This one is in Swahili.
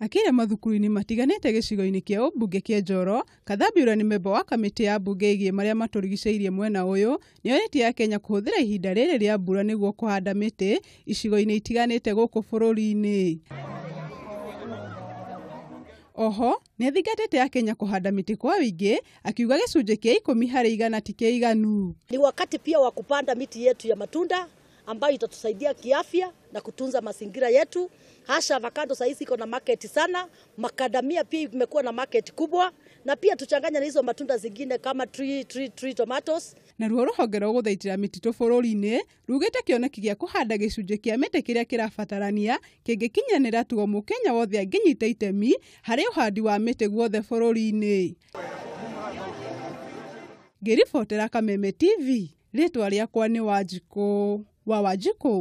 akiria mathukuru-inĩ matiganĩte gĩcigo-inĩ kĩa ũmbunge kĩa Njoro Kathabiura nĩ memba wa kamĩtĩ ya mbunge ĩgiĩ marĩa matũrigicĩirie mwena ũyũ nĩorĩtie Akenya kũhũthĩra ihinda rĩrĩ rĩa mbura nĩguo kũhanda mĩtĩ icigo-inĩ itiganĩte gũkũ bũrũri-inĩ Oho nĩ athingatĩte kenya kũhanda mĩtĩ kwa wingi akiuga gĩcunjĩ kĩa ikũmi harĩ igana ti kĩiganu. Ni wakati pia wa kupanda miti yetu ya matunda ambayo itatusaidia kiafya na kutunza mazingira yetu. Hasha avocado sasa hizi iko na market sana, makadamia pia imekuwa na market kubwa, na pia tuchanganya na hizo matunda zingine kama tree, tree, tree tomatoes. na ruo rũhonge rwa gũthaitĩra mĩtitũ bũrũri-inĩ rugĩte kĩoneki gĩa kũhanda gĩcunjĩ kĩa mĩtĩ kĩrĩa kĩrabatarania kĩngĩkinyanĩra tuo mũkenya wothe angĩnyita itemi hari uhandi wa mĩtĩ guothe bũrũri-inĩ ngĩribotera kameme tv rĩtwa rĩakwa nĩ wanjikũ wa wanjikũ